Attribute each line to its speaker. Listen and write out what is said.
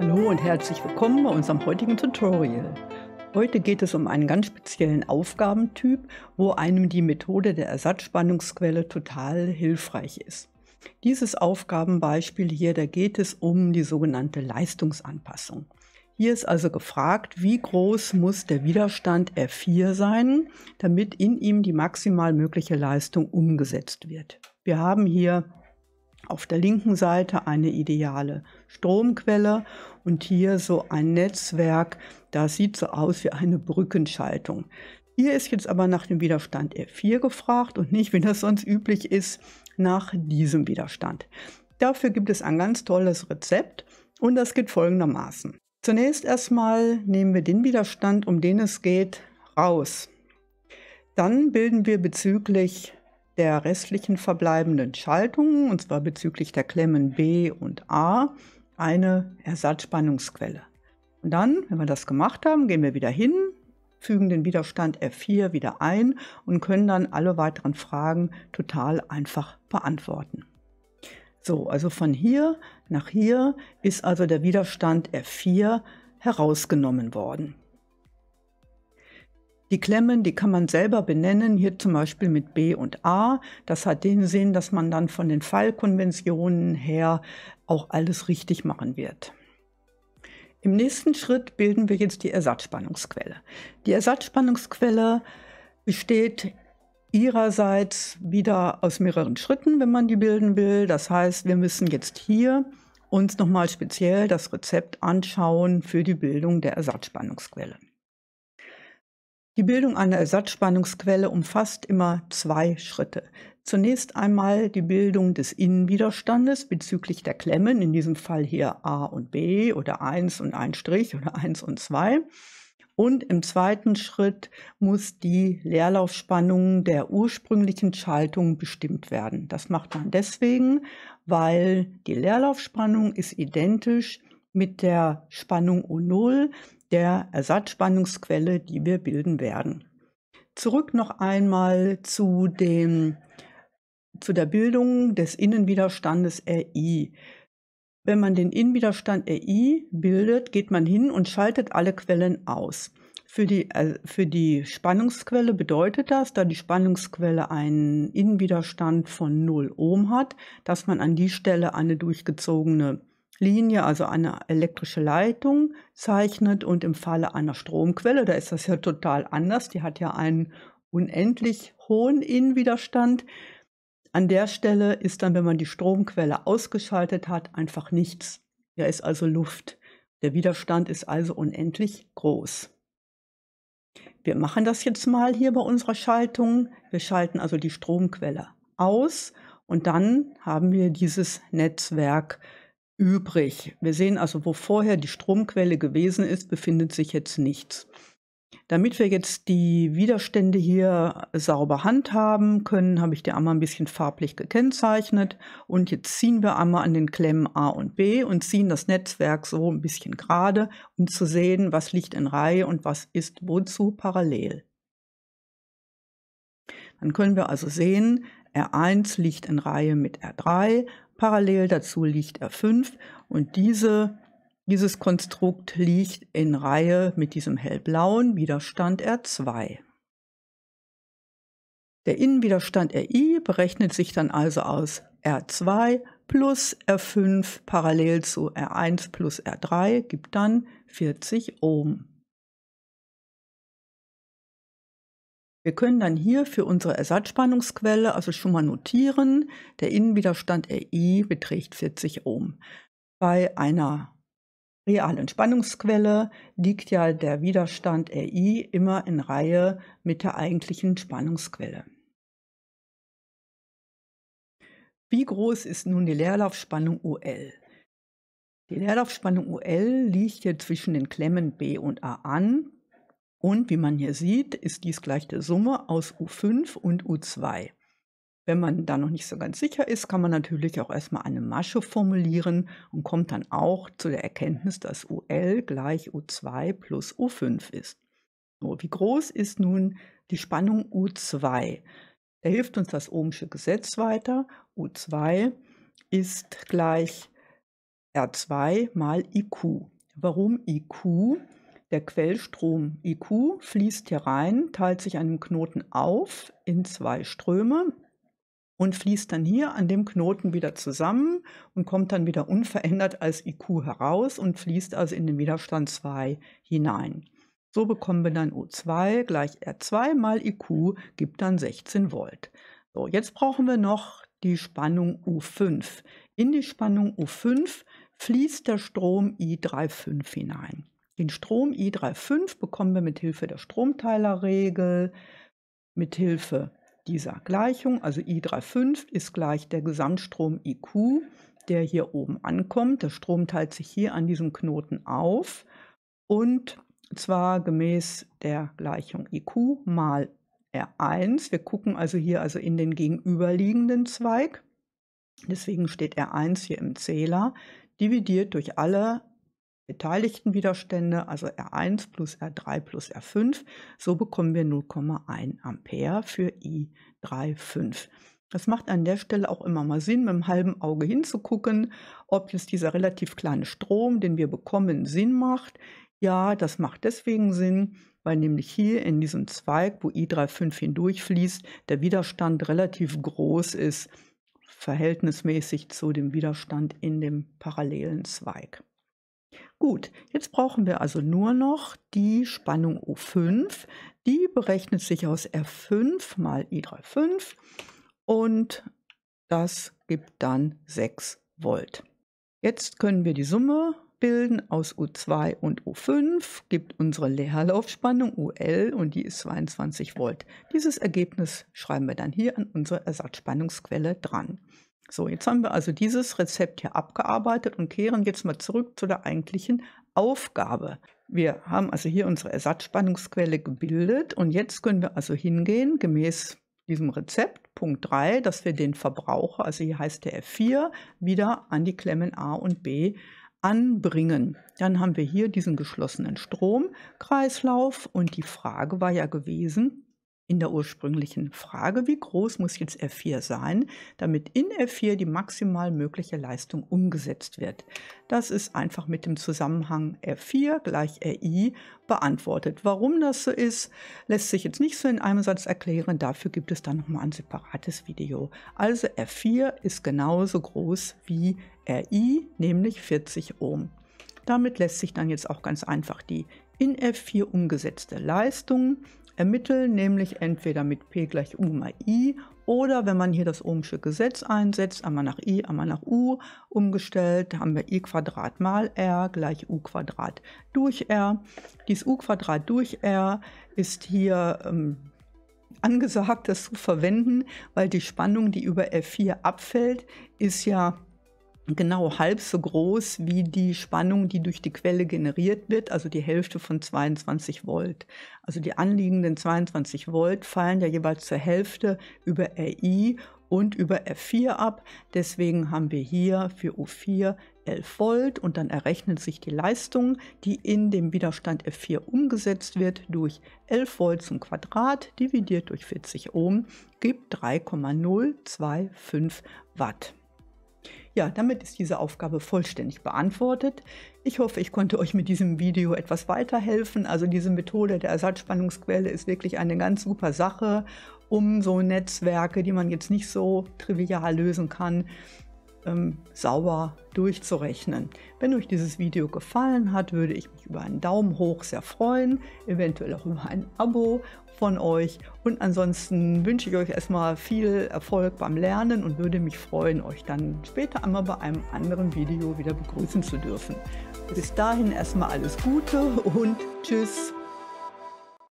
Speaker 1: Hallo und herzlich willkommen bei unserem heutigen Tutorial. Heute geht es um einen ganz speziellen Aufgabentyp, wo einem die Methode der Ersatzspannungsquelle total hilfreich ist. Dieses Aufgabenbeispiel hier, da geht es um die sogenannte Leistungsanpassung. Hier ist also gefragt, wie groß muss der Widerstand R4 sein, damit in ihm die maximal mögliche Leistung umgesetzt wird. Wir haben hier auf der linken Seite eine ideale Stromquelle und hier so ein Netzwerk. Das sieht so aus wie eine Brückenschaltung. Hier ist jetzt aber nach dem Widerstand F4 gefragt und nicht, wie das sonst üblich ist, nach diesem Widerstand. Dafür gibt es ein ganz tolles Rezept und das geht folgendermaßen. Zunächst erstmal nehmen wir den Widerstand, um den es geht, raus. Dann bilden wir bezüglich der restlichen verbleibenden Schaltungen, und zwar bezüglich der Klemmen B und A, eine Ersatzspannungsquelle. Und dann, wenn wir das gemacht haben, gehen wir wieder hin, fügen den Widerstand F4 wieder ein und können dann alle weiteren Fragen total einfach beantworten. So, also von hier nach hier ist also der Widerstand F4 herausgenommen worden. Die Klemmen, die kann man selber benennen, hier zum Beispiel mit B und A. Das hat den Sinn, dass man dann von den Fallkonventionen her auch alles richtig machen wird. Im nächsten Schritt bilden wir jetzt die Ersatzspannungsquelle. Die Ersatzspannungsquelle besteht ihrerseits wieder aus mehreren Schritten, wenn man die bilden will. Das heißt, wir müssen jetzt hier uns nochmal speziell das Rezept anschauen für die Bildung der Ersatzspannungsquelle. Die Bildung einer Ersatzspannungsquelle umfasst immer zwei Schritte. Zunächst einmal die Bildung des Innenwiderstandes bezüglich der Klemmen, in diesem Fall hier A und B oder 1 und 1 Strich oder 1 und 2. Und im zweiten Schritt muss die Leerlaufspannung der ursprünglichen Schaltung bestimmt werden. Das macht man deswegen, weil die Leerlaufspannung ist identisch mit der Spannung U0, der Ersatzspannungsquelle, die wir bilden werden. Zurück noch einmal zu, dem, zu der Bildung des Innenwiderstandes RI. Wenn man den Innenwiderstand RI bildet, geht man hin und schaltet alle Quellen aus. Für die, äh, für die Spannungsquelle bedeutet das, da die Spannungsquelle einen Innenwiderstand von 0 Ohm hat, dass man an die Stelle eine durchgezogene Linie, also eine elektrische Leitung zeichnet und im Falle einer Stromquelle, da ist das ja total anders, die hat ja einen unendlich hohen Innenwiderstand. An der Stelle ist dann, wenn man die Stromquelle ausgeschaltet hat, einfach nichts. Da ist also Luft. Der Widerstand ist also unendlich groß. Wir machen das jetzt mal hier bei unserer Schaltung. Wir schalten also die Stromquelle aus und dann haben wir dieses Netzwerk übrig. Wir sehen also, wo vorher die Stromquelle gewesen ist, befindet sich jetzt nichts. Damit wir jetzt die Widerstände hier sauber handhaben können, habe ich die einmal ein bisschen farblich gekennzeichnet. Und jetzt ziehen wir einmal an den Klemmen A und B und ziehen das Netzwerk so ein bisschen gerade, um zu sehen, was liegt in Reihe und was ist wozu parallel. Dann können wir also sehen, R1 liegt in Reihe mit R3, Parallel dazu liegt R5 und diese, dieses Konstrukt liegt in Reihe mit diesem hellblauen Widerstand R2. Der Innenwiderstand RI berechnet sich dann also aus R2 plus R5 parallel zu R1 plus R3 gibt dann 40 Ohm. Wir können dann hier für unsere Ersatzspannungsquelle also schon mal notieren, der Innenwiderstand RI beträgt 40 Ohm. Bei einer realen Spannungsquelle liegt ja der Widerstand RI immer in Reihe mit der eigentlichen Spannungsquelle. Wie groß ist nun die Leerlaufspannung UL? Die Leerlaufspannung UL liegt hier zwischen den Klemmen B und A an und wie man hier sieht, ist dies gleich der Summe aus U5 und U2. Wenn man da noch nicht so ganz sicher ist, kann man natürlich auch erstmal eine Masche formulieren und kommt dann auch zu der Erkenntnis, dass UL gleich U2 plus U5 ist. So, wie groß ist nun die Spannung U2? Da hilft uns das Ohmsche Gesetz weiter. U2 ist gleich R2 mal IQ. Warum IQ? Der Quellstrom IQ fließt hier rein, teilt sich an dem Knoten auf in zwei Ströme und fließt dann hier an dem Knoten wieder zusammen und kommt dann wieder unverändert als IQ heraus und fließt also in den Widerstand 2 hinein. So bekommen wir dann O2 gleich R2 mal IQ gibt dann 16 Volt. So, jetzt brauchen wir noch die Spannung U5. In die Spannung U5 fließt der Strom I35 hinein. Den Strom I35 bekommen wir mit Hilfe der Stromteilerregel, mit Hilfe dieser Gleichung. Also I35 ist gleich der Gesamtstrom IQ, der hier oben ankommt. Der Strom teilt sich hier an diesem Knoten auf und zwar gemäß der Gleichung IQ mal R1. Wir gucken also hier also in den gegenüberliegenden Zweig. Deswegen steht R1 hier im Zähler, dividiert durch alle beteiligten Widerstände, also R1 plus R3 plus R5. So bekommen wir 0,1 Ampere für I35. Das macht an der Stelle auch immer mal Sinn, mit einem halben Auge hinzugucken, ob jetzt dieser relativ kleine Strom, den wir bekommen, Sinn macht. Ja, das macht deswegen Sinn, weil nämlich hier in diesem Zweig, wo I35 hindurchfließt, der Widerstand relativ groß ist, verhältnismäßig zu dem Widerstand in dem parallelen Zweig. Gut, jetzt brauchen wir also nur noch die Spannung O5. Die berechnet sich aus R5 mal I35 und das gibt dann 6 Volt. Jetzt können wir die Summe bilden aus U2 und U5, gibt unsere Leerlaufspannung UL und die ist 22 Volt. Dieses Ergebnis schreiben wir dann hier an unsere Ersatzspannungsquelle dran. So, jetzt haben wir also dieses Rezept hier abgearbeitet und kehren jetzt mal zurück zu der eigentlichen Aufgabe. Wir haben also hier unsere Ersatzspannungsquelle gebildet und jetzt können wir also hingehen, gemäß diesem Rezept, Punkt 3, dass wir den Verbraucher, also hier heißt der F4, wieder an die Klemmen A und B anbringen. Dann haben wir hier diesen geschlossenen Stromkreislauf und die Frage war ja gewesen, in der ursprünglichen Frage, wie groß muss jetzt F4 sein, damit in F4 die maximal mögliche Leistung umgesetzt wird. Das ist einfach mit dem Zusammenhang F4 gleich RI beantwortet. Warum das so ist, lässt sich jetzt nicht so in einem Satz erklären. Dafür gibt es dann nochmal ein separates Video. Also F4 ist genauso groß wie RI, nämlich 40 Ohm. Damit lässt sich dann jetzt auch ganz einfach die in F4 umgesetzte Leistung ermitteln, nämlich entweder mit P gleich U mal I oder wenn man hier das Ohmsche Gesetz einsetzt, einmal nach I, einmal nach U umgestellt, haben wir I Quadrat mal R gleich U Quadrat durch R. Dies U Quadrat durch R ist hier ähm, angesagt, das zu verwenden, weil die Spannung, die über F4 abfällt, ist ja genau halb so groß wie die Spannung, die durch die Quelle generiert wird, also die Hälfte von 22 Volt. Also die anliegenden 22 Volt fallen ja jeweils zur Hälfte über RI und über F4 ab. Deswegen haben wir hier für U4 11 Volt und dann errechnet sich die Leistung, die in dem Widerstand F4 umgesetzt wird, durch 11 Volt zum Quadrat dividiert durch 40 Ohm gibt 3,025 Watt. Ja, damit ist diese Aufgabe vollständig beantwortet. Ich hoffe, ich konnte euch mit diesem Video etwas weiterhelfen. Also diese Methode der Ersatzspannungsquelle ist wirklich eine ganz super Sache, um so Netzwerke, die man jetzt nicht so trivial lösen kann, ähm, sauber durchzurechnen. Wenn euch dieses Video gefallen hat, würde ich mich über einen Daumen hoch sehr freuen, eventuell auch über ein Abo von euch. Und ansonsten wünsche ich euch erstmal viel Erfolg beim Lernen und würde mich freuen, euch dann später einmal bei einem anderen Video wieder begrüßen zu dürfen. Bis dahin erstmal alles Gute und tschüss.